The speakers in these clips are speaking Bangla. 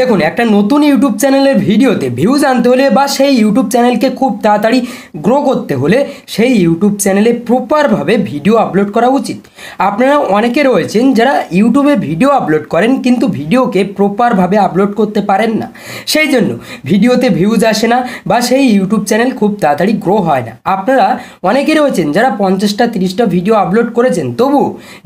দেখুন একটা নতুন ইউটিউব চ্যানেলের ভিডিওতে ভিউজ আনতে হলে বা সেই ইউটিউব চ্যানেলকে খুব তাড়াতাড়ি গ্রো করতে হলে সেই ইউটিউব চ্যানেলে প্রপারভাবে ভিডিও আপলোড করা উচিত আপনারা অনেকে রয়েছেন যারা ইউটিউবে ভিডিও আপলোড করেন কিন্তু ভিডিওকে প্রপারভাবে আপলোড করতে পারেন না সেই জন্য ভিডিওতে ভিউজ আসে না বা সেই ইউটিউব চ্যানেল খুব তাড়াতাড়ি গ্রো হয় না আপনারা অনেকে রয়েছেন যারা পঞ্চাশটা তিরিশটা ভিডিও আপলোড করেছেন তবু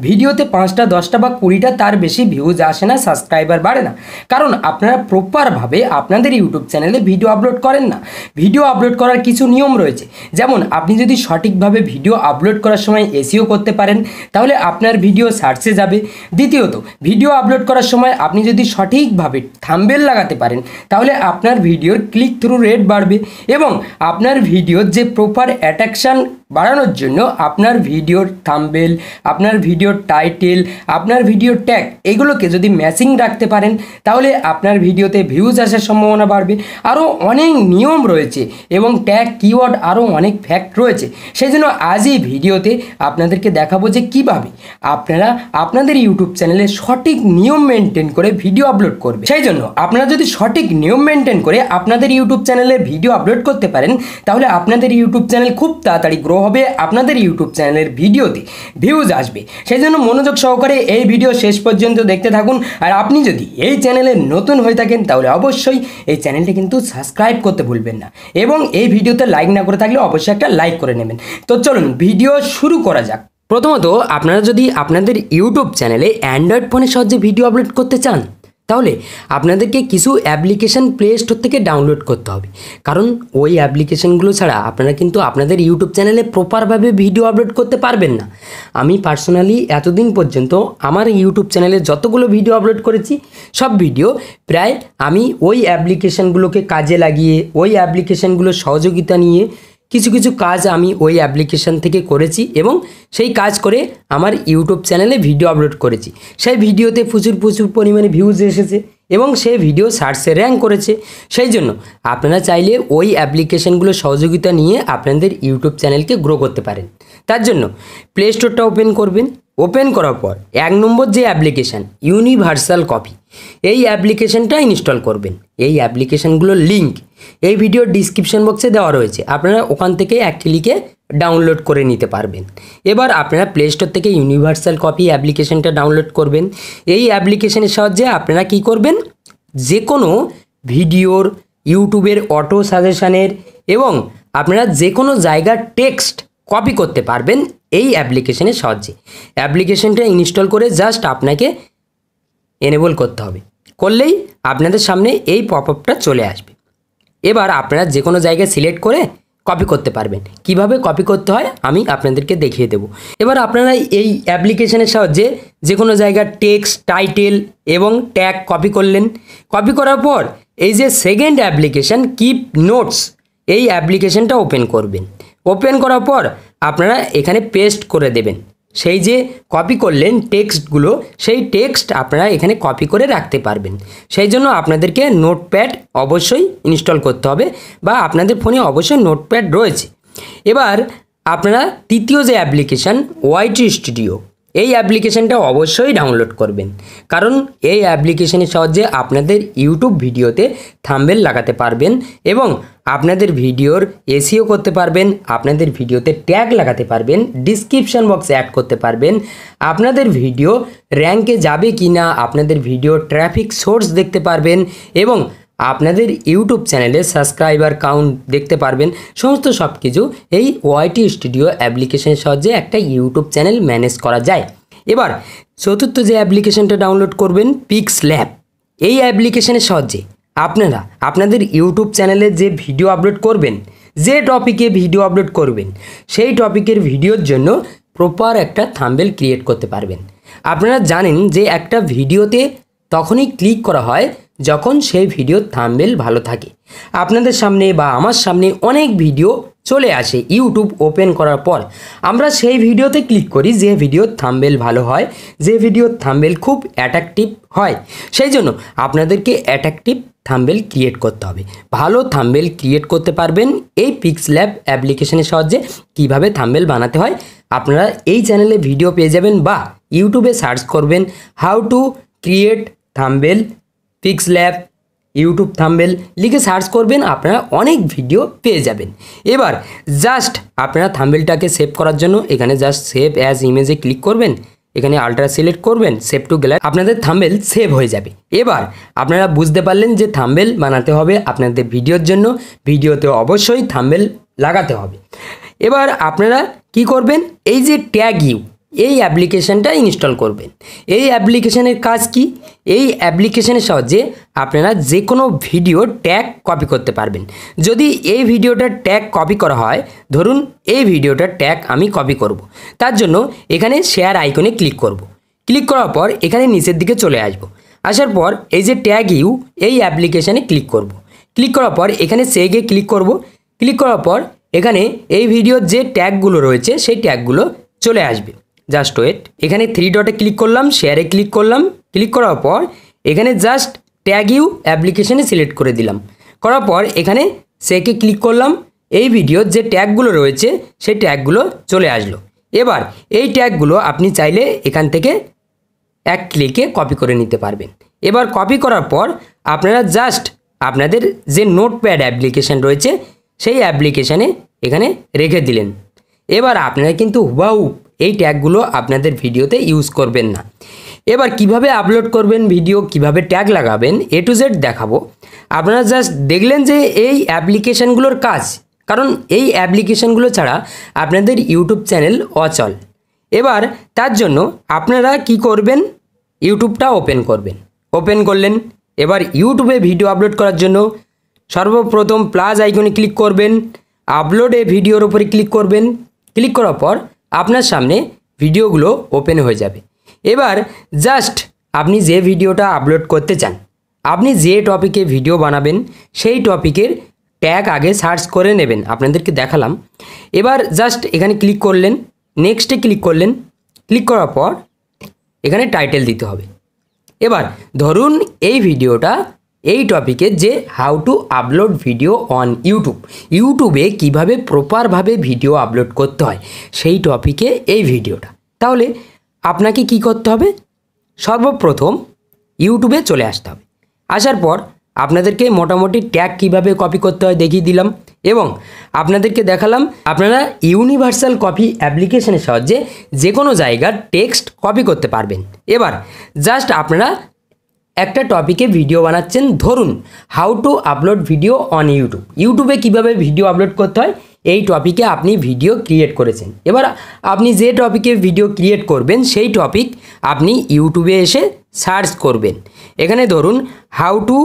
ভিডিওতে পাঁচটা দশটা বা কুড়িটা তার বেশি ভিউজ আসে না সাবস্ক্রাইবার বাড়ে না কারণ আপনারা প্রপারভাবে আপনাদের ইউটিউব চ্যানেলে ভিডিও আপলোড করেন না ভিডিও আপলোড করার কিছু নিয়ম রয়েছে যেমন আপনি যদি সঠিকভাবে ভিডিও আপলোড করার সময় এসিও করতে পারেন তাহলে আপনার ভিডিও সার্চে যাবে দ্বিতীয়ত ভিডিও আপলোড করার সময় আপনি যদি সঠিকভাবে থাম্বেল লাগাতে পারেন তাহলে আপনার ভিডিওর ক্লিক থ্রু রেট বাড়বে এবং আপনার ভিডিওর যে প্রপার অ্যাট্রাকশান বাড়ানোর জন্য আপনার ভিডিওর থাম্বেল আপনার ভিডিওর টাইটেল আপনার ভিডিওর ট্যাগ এগুলোকে যদি ম্যাচিং রাখতে পারেন তাহলে আপনার ভিডিওতে ভিউজ আসার সম্ভাবনা বাড়বে আরও অনেক নিয়ম রয়েছে এবং ট্যাগ কিওয়ার্ড আরও অনেক ফ্যাক্ট রয়েছে সেই জন্য আজ এই ভিডিওতে আপনাদেরকে দেখাবো যে কীভাবে আপনারা আপনাদের ইউটিউব চ্যানেলে সঠিক নিয়ম মেনটেন করে ভিডিও আপলোড করবে সেই জন্য আপনারা যদি সঠিক নিয়ম মেনটেন করে আপনাদের ইউটিউব চ্যানেলে ভিডিও আপলোড করতে পারেন তাহলে আপনাদের ইউটিউব চ্যানেল খুব তাড়াতাড়ি গ্রো হবে আপনাদের ইউটিউব চ্যানেলের ভিডিওতে ভিউজ আসবে সেই জন্য মনোযোগ সহকারে এই ভিডিও শেষ পর্যন্ত দেখতে থাকুন আর আপনি যদি এই চ্যানেলে নতুন হয়ে থাকেন তাহলে অবশ্যই এই চ্যানেলটি কিন্তু সাবস্ক্রাইব করতে ভুলবেন না এবং এই ভিডিওতে লাইক না করে থাকলে অবশ্যই একটা লাইক করে নেবেন তো চলুন ভিডিও শুরু করা যাক প্রথমত আপনারা যদি আপনাদের ইউটিউব চ্যানেলে অ্যান্ড্রয়েড ফোনের সাহায্যে ভিডিও আপলোড করতে চান তাহলে আপনাদেরকে কিছু অ্যাপ্লিকেশান প্লে স্টোর থেকে ডাউনলোড করতে হবে কারণ ওই অ্যাপ্লিকেশানগুলো ছাড়া আপনারা কিন্তু আপনাদের ইউটিউব চ্যানেলে প্রপারভাবে ভিডিও আপলোড করতে পারবেন না আমি পার্সোনালি এতদিন পর্যন্ত আমার ইউটিউব চ্যানেলে যতগুলো ভিডিও আপলোড করেছি সব ভিডিও প্রায় আমি ওই অ্যাপ্লিকেশানগুলোকে কাজে লাগিয়ে ওই অ্যাপ্লিকেশানগুলোর সহযোগিতা নিয়ে কিছু কিছু কাজ আমি ওই অ্যাপ্লিকেশান থেকে করেছি এবং সেই কাজ করে আমার ইউটিউব চ্যানেলে ভিডিও আপলোড করেছি সেই ভিডিওতে প্রচুর প্রচুর পরিমাণে ভিউজ এসেছে এবং সে ভিডিও সার্চে র্যাঙ্ক করেছে সেই জন্য আপনারা চাইলে ওই অ্যাপ্লিকেশানগুলোর সহযোগিতা নিয়ে আপনাদের ইউটিউব চ্যানেলকে গ্রো করতে পারেন তার জন্য প্লে স্টোরটা ওপেন করবেন ওপেন করার পর এক নম্বর যে অ্যাপ্লিকেশান ইউনিভার্সাল কপি এই অ্যাপ্লিকেশানটা ইনস্টল করবেন এই অ্যাপ্লিকেশানগুলোর লিঙ্ক এই ভিডিওর ডিসক্রিপশান বক্সে দেওয়া রয়েছে আপনারা ওখান থেকে এক ক্লিকে ডাউনলোড করে নিতে পারবেন এবার আপনারা প্লে স্টোর থেকে ইউনিভার্সাল কপি অ্যাপ্লিকেশানটা ডাউনলোড করবেন এই অ্যাপ্লিকেশানের সাহায্যে আপনারা কি করবেন যে কোনো ভিডিওর ইউটিউবের অটো সাজেশানের এবং আপনারা যে কোনো জায়গার টেক্সট কপি করতে পারবেন এই অ্যাপ্লিকেশনের সাহায্যে অ্যাপ্লিকেশনটা ইনস্টল করে জাস্ট আপনাকে এনেবল করতে হবে করলেই আপনাদের সামনে এই পপ আপটা চলে আসবে এবার আপনারা যে কোনো জায়গায় সিলেক্ট করে কপি করতে পারবেন কিভাবে কপি করতে হয় আমি আপনাদেরকে দেখিয়ে দেব এবার আপনারা এই অ্যাপ্লিকেশনের সাহায্যে যে কোনো জায়গার টেক্সট টাইটেল এবং ট্যাগ কপি করলেন কপি করার পর এই যে সেকেন্ড অ্যাপ্লিকেশান কিপ নোটস এই অ্যাপ্লিকেশানটা ওপেন করবেন ওপেন করার পর আপনারা এখানে পেস্ট করে দেবেন সেই যে কপি করলেন টেক্সটগুলো সেই টেক্সট আপনারা এখানে কপি করে রাখতে পারবেন সেই জন্য আপনাদেরকে নোটপ্যাড অবশ্যই ইনস্টল করতে হবে বা আপনাদের ফোনে অবশ্যই নোটপ্যাড রয়েছে এবার আপনারা তৃতীয় যে অ্যাপ্লিকেশান ওয়াইটি স্টুডিও এই অ্যাপ্লিকেশানটা অবশ্যই ডাউনলোড করবেন কারণ এই অ্যাপ্লিকেশানের সাহায্যে আপনাদের ইউটিউব ভিডিওতে থাম্বেল লাগাতে পারবেন এবং আপনাদের ভিডিওর এসিও করতে পারবেন আপনাদের ভিডিওতে ট্যাগ লাগাতে পারবেন ডিসক্রিপশান বক্স অ্যাড করতে পারবেন আপনাদের ভিডিও র্যাঙ্কে যাবে কি না আপনাদের ভিডিও ট্রাফিক সোর্স দেখতে পারবেন এবং আপনাদের ইউটিউব চ্যানেলে সাবস্ক্রাইবার কাউন্ট দেখতে পারবেন সমস্ত সব কিছু এই ওয়াইটি স্টুডিও অ্যাপ্লিকেশনের সাহায্যে একটা ইউটিউব চ্যানেল ম্যানেজ করা যায় এবার চতুর্থ যে অ্যাপ্লিকেশনটা ডাউনলোড করবেন পিক্স ল্যাব এই অ্যাপ্লিকেশনের সাহায্যে আপনারা আপনাদের ইউটিউব চ্যানেলে যে ভিডিও আপলোড করবেন যে টপিকে ভিডিও আপলোড করবেন সেই টপিকের ভিডিওর জন্য প্রপার একটা থাম্বেল ক্রিয়েট করতে পারবেন আপনারা জানেন যে একটা ভিডিওতে তখনই ক্লিক করা হয় যখন সেই ভিডিওর থামবেল ভালো থাকে আপনাদের সামনে বা আমার সামনে অনেক ভিডিও চলে আসে ইউটিউব ওপেন করার পর আমরা সেই ভিডিওতে ক্লিক করি যে ভিডিওর থামবেল ভালো হয় যে ভিডিওর থাম্বেল খুব অ্যাট্রাকটিভ হয় সেই জন্য আপনাদেরকে অ্যাট্রাকটিভ থামবেল ক্রিয়েট করতে হবে ভালো থামবেল ক্রিয়েট করতে পারবেন এই পিক্স ল্যাব অ্যাপ্লিকেশনের সাহায্যে কিভাবে থামবেল বানাতে হয় আপনারা এই চ্যানেলে ভিডিও পেয়ে যাবেন বা ইউটিউবে সার্চ করবেন how to create thumbnail PixelLab YouTube thumbnail লিখে সার্চ করবেন আপনারা অনেক ভিডিও পেয়ে যাবেন এবার জাস্ট আপনারা থাম্বেলটাকে সেভ করার জন্য এখানে জাস্ট সেভ অ্যাজ ইমেজে ক্লিক করবেন এখানে আল্ট্রা সিলেক্ট করবেন সেভ টু গ্যালারি আপনাদের থাম্বেল সেভ হয়ে যাবে এবার আপনারা বুঝতে পারলেন যে থাম্বেল বানাতে হবে আপনাদের ভিডিওর জন্য ভিডিওতে অবশ্যই থাম্বেল লাগাতে হবে এবার আপনারা কি করবেন এই যে ট্যাগ ইউ এই অ্যাপ্লিকেশানটা ইনস্টল করবেন এই অ্যাপ্লিকেশানের কাজ কি এই অ্যাপ্লিকেশানের সাহায্যে আপনারা যে কোনো ভিডিও ট্যাগ কপি করতে পারবেন যদি এই ভিডিওটার ট্যাগ কপি করা হয় ধরুন এই ভিডিওটার ট্যাগ আমি কপি করব। তার জন্য এখানে শেয়ার আইকনে ক্লিক করব। ক্লিক করার পর এখানে নিচের দিকে চলে আসব। আসার পর এই যে ট্যাগ ইউ এই অ্যাপ্লিকেশানে ক্লিক করব। ক্লিক করার পর এখানে সেগে ক্লিক করব। ক্লিক করার পর এখানে এই ভিডিওর যে ট্যাগগুলো রয়েছে সেই ট্যাগগুলো চলে আসবে জাস্ট ওয়েট এখানে থ্রি ডটে ক্লিক করলাম শেয়ারে ক্লিক করলাম ক্লিক করার পর এখানে জাস্ট ট্যাগ ইউ অ্যাপ্লিকেশানে সিলেক্ট করে দিলাম করার পর এখানে সেকে ক্লিক করলাম এই ভিডিওর যে ট্যাগগুলো রয়েছে সেই ট্যাগগুলো চলে আসলো এবার এই ট্যাগগুলো আপনি চাইলে এখান থেকে এক ক্লিকে কপি করে নিতে পারবেন এবার কপি করার পর আপনারা জাস্ট আপনাদের যে নোটপ্যাড অ্যাপ্লিকেশান রয়েছে সেই অ্যাপ্লিকেশানে এখানে রেখে দিলেন এবার আপনারা কিন্তু হুবাউ এই ট্যাগগুলো আপনাদের ভিডিওতে ইউজ করবেন না এবার কিভাবে আপলোড করবেন ভিডিও কিভাবে ট্যাগ লাগাবেন এ টু জেড দেখাবো আপনারা জাস্ট দেখলেন যে এই অ্যাপ্লিকেশানগুলোর কাজ কারণ এই অ্যাপ্লিকেশানগুলো ছাড়া আপনাদের ইউটিউব চ্যানেল অচল এবার তার জন্য আপনারা কি করবেন ইউটিউবটা ওপেন করবেন ওপেন করলেন এবার ইউটিউবে ভিডিও আপলোড করার জন্য সর্বপ্রথম প্লাস আইকনে ক্লিক করবেন আপলোডে ভিডিওর ওপরে ক্লিক করবেন ক্লিক করার পর আপনার সামনে ভিডিওগুলো ওপেন হয়ে যাবে এবার জাস্ট আপনি যে ভিডিওটা আপলোড করতে চান আপনি যে টপিকে ভিডিও বানাবেন সেই টপিকের ট্যাগ আগে সার্চ করে নেবেন আপনাদেরকে দেখালাম এবার জাস্ট এখানে ক্লিক করলেন নেক্সটে ক্লিক করলেন ক্লিক করার পর এখানে টাইটেল দিতে হবে এবার ধরুন এই ভিডিওটা এই টপিকে যে how to upload video on YouTube ইউটিউবে কীভাবে প্রপারভাবে ভিডিও আপলোড করতে হয় সেই টপিকে এই ভিডিওটা তাহলে আপনাকে কি করতে হবে সর্বপ্রথম ইউটিউবে চলে আসতে হবে আসার পর আপনাদেরকে মোটামুটি ট্যাগ কিভাবে কপি করতে হয় দেখিয়ে দিলাম এবং আপনাদেরকে দেখালাম আপনারা ইউনিভার্সাল কপি অ্যাপ্লিকেশনের সাহায্যে যে কোনো জায়গার টেক্সট কপি করতে পারবেন এবার জাস্ট আপনারা একটা টপিকে ভিডিও বানাচ্ছেন ধরুন how to upload video on YouTube ইউটিউবে কিভাবে ভিডিও আপলোড করতে হয় এই টপিকে আপনি ভিডিও ক্রিয়েট করেছেন এবার আপনি যে টপিকে ভিডিও ক্রিয়েট করবেন সেই টপিক আপনি ইউটিউবে এসে সার্চ করবেন এখানে ধরুন how to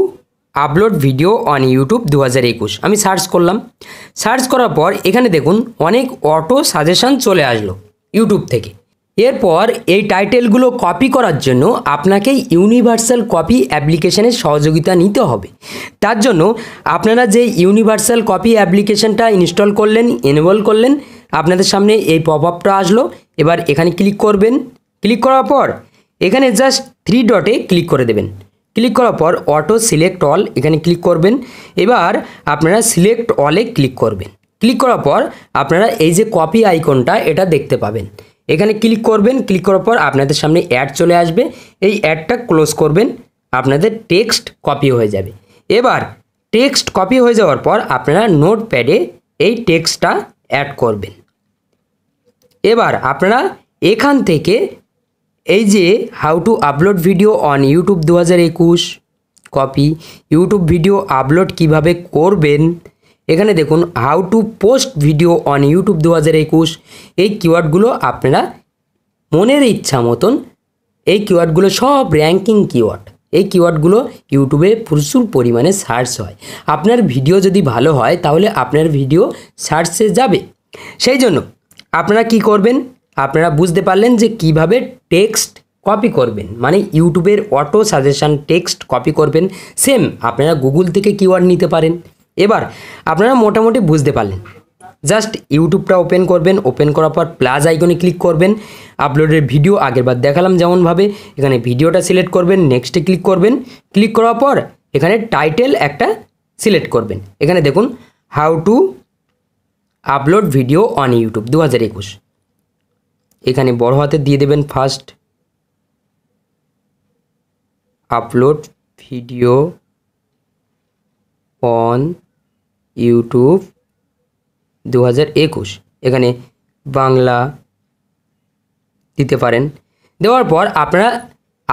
upload video on YouTube দু হাজার একুশ আমি সার্চ করলাম সার্চ করার পর এখানে দেখুন অনেক অটো সাজেশান চলে আসলো ইউটিউব থেকে এরপর এই টাইটেলগুলো কপি করার জন্য আপনাকে ইউনিভার্সাল কপি অ্যাপ্লিকেশনের সহযোগিতা নিতে হবে তার জন্য আপনারা যে ইউনিভার্সাল কপি অ্যাপ্লিকেশনটা ইনস্টল করলেন এনেবল করলেন আপনাদের সামনে এই পপ আপটা আসলো এবার এখানে ক্লিক করবেন ক্লিক করার পর এখানে জাস্ট থ্রি ডটে ক্লিক করে দেবেন ক্লিক করার পর অটো সিলেক্ট অল এখানে ক্লিক করবেন এবার আপনারা সিলেক্ট অলে ক্লিক করবেন ক্লিক করার পর আপনারা এই যে কপি আইকনটা এটা দেখতে পাবেন এখানে ক্লিক করবেন ক্লিক করার পর আপনাদের সামনে অ্যাড চলে আসবে এই অ্যাডটা ক্লোজ করবেন আপনাদের টেক্সট কপি হয়ে যাবে এবার টেক্সট কপি হয়ে যাওয়ার পর আপনারা নোট প্যাডে এই টেক্সটটা অ্যাড করবেন এবার আপনারা এখান থেকে এই যে how to upload video on YouTube দু কপি ইউটিউব ভিডিও আপলোড কিভাবে করবেন এখানে দেখুন how to post video on YouTube দু হাজার একুশ এই কিওয়ার্ডগুলো আপনারা মনের ইচ্ছা মতন এই কিওয়ার্ডগুলো সব র্যাঙ্কিং কিওয়ার্ড এই কিওয়ার্ডগুলো ইউটিউবে প্রচুর পরিমাণে সার্চ হয় আপনার ভিডিও যদি ভালো হয় তাহলে আপনার ভিডিও সার্চে যাবে সেই জন্য আপনারা কি করবেন আপনারা বুঝতে পারলেন যে কিভাবে টেক্সট কপি করবেন মানে ইউটিউবের অটো সাজেশান টেক্সট কপি করবেন সেম আপনারা গুগল থেকে কিওয়ার্ড নিতে পারেন এবার আপনারা মোটামুটি বুঝতে পারলেন জাস্ট ইউটিউবটা ওপেন করবেন ওপেন করার পর প্লাস আইকনে ক্লিক করবেন আপলোডের ভিডিও আগেরবার দেখালাম যেমনভাবে এখানে ভিডিওটা সিলেক্ট করবেন নেক্সটে ক্লিক করবেন ক্লিক করার পর এখানে টাইটেল একটা সিলেক্ট করবেন এখানে দেখুন how to upload video on YouTube দু হাজার একুশ এখানে বড় হাতে দিয়ে দেবেন first upload video on YouTube দু এখানে বাংলা দিতে পারেন দেওয়ার পর আপনারা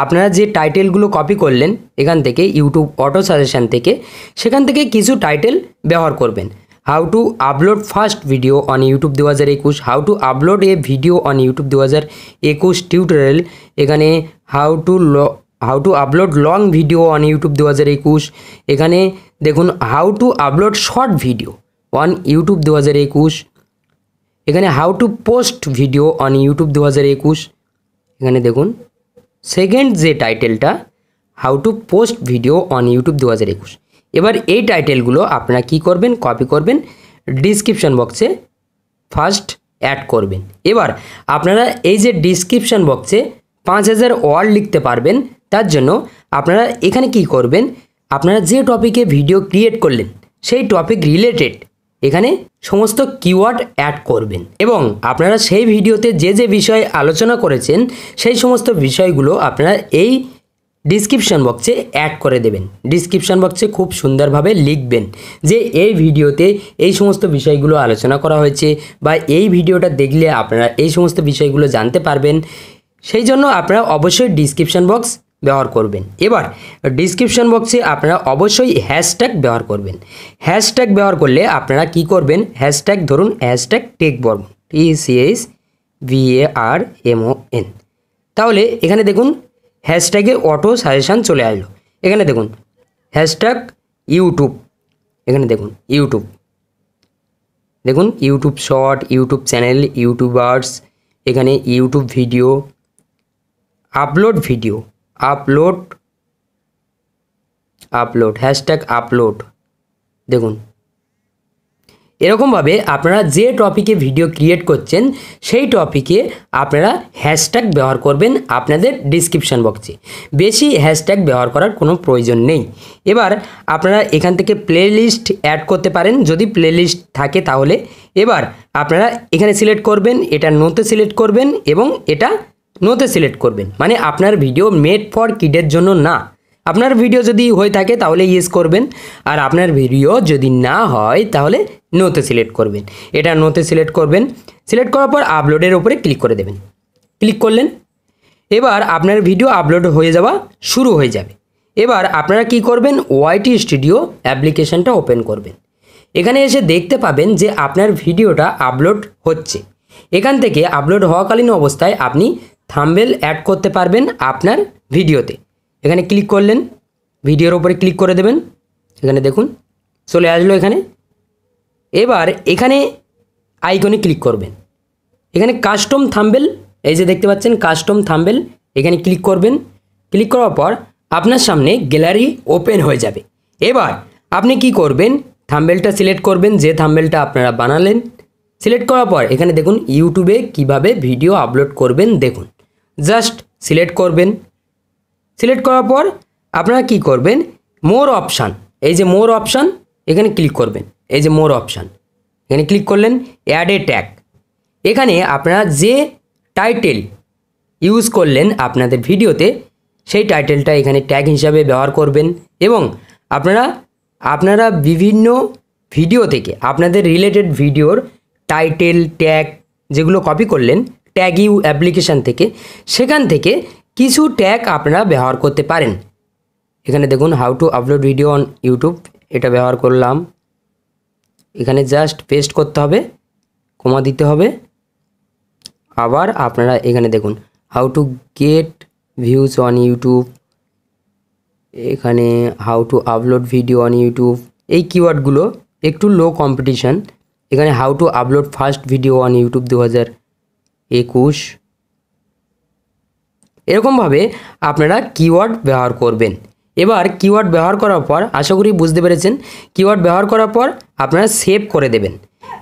আপনারা যে টাইটেলগুলো কপি করলেন এখান থেকে ইউটিউব অটো সাজেশান থেকে সেখান থেকে কিছু টাইটেল ব্যবহার করবেন how to upload first video on YouTube দু হাজার একুশ how to upload a video on YouTube দু হাজার একুশ টিউটোরিয়াল এখানে how to how to upload long video on YouTube দু হাজার একুশ এখানে দেখুন how to upload short video on YouTube দু হাজার একুশ এখানে how to post video on YouTube দু হাজার একুশ এখানে দেখুন সেকেন্ড যে টাইটেলটা how to post video on YouTube দু হাজার একুশ এবার এই টাইটেলগুলো আপনারা কী করবেন কপি করবেন ডিসক্রিপশান বক্সে ফার্স্ট অ্যাড করবেন এবার আপনারা এই যে ডিসক্রিপশান বক্সে পাঁচ হাজার ওয়ার্ড লিখতে পারবেন তার জন্য আপনারা এখানে কি করবেন আপনারা যে টপিকে ভিডিও ক্রিয়েট করলেন সেই টপিক রিলেটেড এখানে সমস্ত কিওয়ার্ড অ্যাড করবেন এবং আপনারা সেই ভিডিওতে যে যে বিষয়ে আলোচনা করেছেন সেই সমস্ত বিষয়গুলো আপনারা এই ডিসক্রিপশান বক্সে অ্যাড করে দেবেন ডিসক্রিপশান বক্সে খুব সুন্দরভাবে লিখবেন যে এই ভিডিওতে এই সমস্ত বিষয়গুলো আলোচনা করা হয়েছে বা এই ভিডিওটা দেখলে আপনারা এই সমস্ত বিষয়গুলো জানতে পারবেন সেই জন্য আপনারা অবশ্যই ডিসক্রিপশান বক্স ব্যবহার করবেন এবার ডিসক্রিপশন বক্সে আপনারা অবশ্যই হ্যাশট্যাগ ব্যবহার করবেন হ্যাশট্যাগ ব্যবহার করলে আপনারা কি করবেন হ্যাশট্যাগ ধরুন hashtag tech Barman TCS VAR MON তাহলে এখানে দেখুন হ্যাশট্যাগে অটো সাজেশান চলে আসলো এখানে দেখুন হ্যাশট্যাগ ইউটিউব এখানে দেখুন ইউটিউব দেখুন YouTube short YouTube channel YouTubers এখানে YouTube video upload video upload upload hashtag upload দেখুন এরকমভাবে আপনারা যে টপিকে ভিডিও ক্রিয়েট করছেন সেই টপিকে আপনারা হ্যাশট্যাগ ব্যবহার করবেন আপনাদের ডিসক্রিপশান বক্সে বেশি হ্যাশট্যাগ ব্যবহার করার কোনো প্রয়োজন নেই এবার আপনারা এখান থেকে প্লেলিস্ট অ্যাড করতে পারেন যদি প্লেলিস্ট থাকে তাহলে এবার আপনারা এখানে সিলেক্ট করবেন এটা নোতে সিলেক্ট করবেন এবং এটা নোতে সিলেক্ট করবেন মানে আপনার ভিডিও মেড ফর কিডের জন্য না আপনার ভিডিও যদি হয়ে থাকে তাহলে ইয়েস করবেন আর আপনার ভিডিও যদি না হয় তাহলে নোতে সিলেক্ট করবেন এটা নোতে সিলেক্ট করবেন সিলেক্ট করার পর আপলোডের ওপরে ক্লিক করে দেবেন ক্লিক করলেন এবার আপনার ভিডিও আপলোড হয়ে যাওয়া শুরু হয়ে যাবে এবার আপনারা কি করবেন ওয়াইটি স্টুডিও অ্যাপ্লিকেশানটা ওপেন করবেন এখানে এসে দেখতে পাবেন যে আপনার ভিডিওটা আপলোড হচ্ছে এখান থেকে আপলোড হওয়াকালীন অবস্থায় আপনি থাম্বেল অ্যাড করতে পারবেন আপনার ভিডিওতে এখানে ক্লিক করলেন ভিডিওর ওপরে ক্লিক করে দেবেন এখানে দেখুন চলে আসলো এখানে এবার এখানে আইকনে ক্লিক করবেন এখানে কাস্টম থামবেল এই যে দেখতে পাচ্ছেন কাস্টম থামবেল এখানে ক্লিক করবেন ক্লিক করার পর আপনার সামনে গ্যালারি ওপেন হয়ে যাবে এবার আপনি কি করবেন থাম্বেলটা সিলেক্ট করবেন যে থাম্বেলটা আপনারা বানালেন সিলেক্ট করার পর এখানে দেখুন ইউটিউবে কিভাবে ভিডিও আপলোড করবেন দেখুন জাস্ট সিলেক্ট করবেন সিলেক্ট করার পর আপনারা কি করবেন মোর অপশান এই যে মোর অপশান এখানে ক্লিক করবেন এই যে মোর অপশান এখানে ক্লিক করলেন অ্যাড এ ট্যাগ এখানে আপনারা যে টাইটেল ইউজ করলেন আপনাদের ভিডিওতে সেই টাইটেলটা এখানে ট্যাগ হিসাবে ব্যবহার করবেন এবং আপনারা আপনারা বিভিন্ন ভিডিও থেকে আপনাদের রিলেটেড ভিডিওর টাইটেল ট্যাগ যেগুলো কপি করলেন ট্যাগ ইউ অ্যাপ্লিকেশান থেকে সেখান থেকে কিছু ট্যাগ আপনারা ব্যবহার করতে পারেন এখানে দেখুন how to upload video on YouTube এটা ব্যবহার করলাম এখানে জাস্ট পেস্ট করতে হবে কমা দিতে হবে আবার আপনারা এখানে দেখুন how to get views on YouTube এখানে how to upload video on YouTube এই কিওয়ার্ডগুলো একটু লো কম্পিটিশান এখানে how to upload first video on YouTube দু হাজার একুশ এরকমভাবে আপনারা কিওয়ার্ড ব্যবহার করবেন এবার কিওয়ার্ড ব্যবহার করার পর আশা করি বুঝতে পেরেছেন কিওয়ার্ড ব্যবহার করার পর আপনারা সেভ করে দেবেন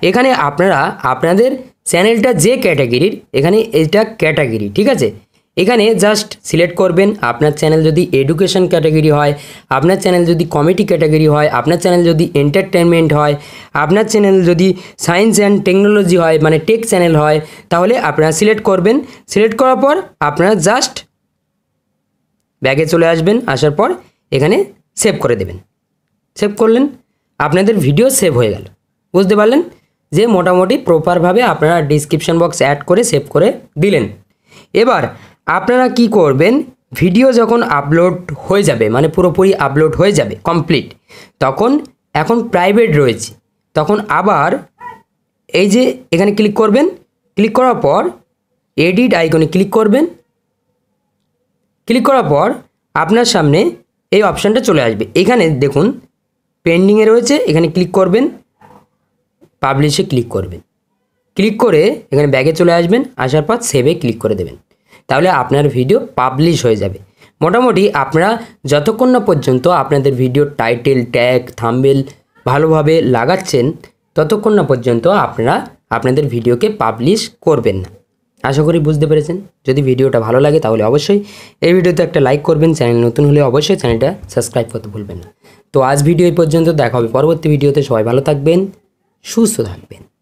এখানে আপনারা আপনাদের চ্যানেলটা যে ক্যাটাগরির এখানে এটা ক্যাটাগরি ঠিক আছে এখানে জাস্ট সিলেক্ট করবেন আপনার চ্যানেল যদি এডুকেশন ক্যাটাগরি হয় আপনার চ্যানেল যদি কমেডি ক্যাটাগরি হয় আপনার চ্যানেল যদি এন্টারটেনমেন্ট হয় আপনার চ্যানেল যদি সায়েন্স অ্যান্ড টেকনোলজি হয় মানে টেক চ্যানেল হয় তাহলে আপনারা সিলেক্ট করবেন সিলেক্ট করার পর আপনারা জাস্ট ব্যাগে চলে আসবেন আসার পর এখানে সেভ করে দেবেন সেভ করলেন আপনাদের ভিডিও সেভ হয়ে গেল বুঝতে পারলেন যে মোটামুটি প্রপারভাবে আপনারা ডিসক্রিপশন বক্স অ্যাড করে সেভ করে দিলেন এবার আপনারা কি করবেন ভিডিও যখন আপলোড হয়ে যাবে মানে পুরোপুরি আপলোড হয়ে যাবে কমপ্লিট তখন এখন প্রাইভেট রয়েছে তখন আবার এই যে এখানে ক্লিক করবেন ক্লিক করার পর এডিট আইকনে ক্লিক করবেন ক্লিক করার পর আপনার সামনে এই অপশানটা চলে আসবে এখানে দেখুন পেন্ডিংয়ে রয়েছে এখানে ক্লিক করবেন পাবলিশে ক্লিক করবেন ক্লিক করে এখানে ব্যাগে চলে আসবেন আসার পর সেভে ক্লিক করে দেবেন তাহলে আপনার ভিডিও পাবলিশ হয়ে যাবে মোটামুটি আপনারা যতক্ষণ না পর্যন্ত আপনাদের ভিডিও টাইটেল ট্যাগ থাম্বেল ভালোভাবে লাগাচ্ছেন ততক্ষণ না পর্যন্ত আপনারা আপনাদের ভিডিওকে পাবলিশ করবেন না আশা করি বুঝতে পেরেছেন যদি ভিডিওটা ভালো লাগে তাহলে অবশ্যই এই ভিডিওতে একটা লাইক করবেন চ্যানেল নতুন হলে অবশ্যই চ্যানেলটা সাবস্ক্রাইব করতে ভুলবেন না তো আজ ভিডিও এই পর্যন্ত দেখা হবে পরবর্তী ভিডিওতে সবাই ভালো থাকবেন সুস্থ থাকবেন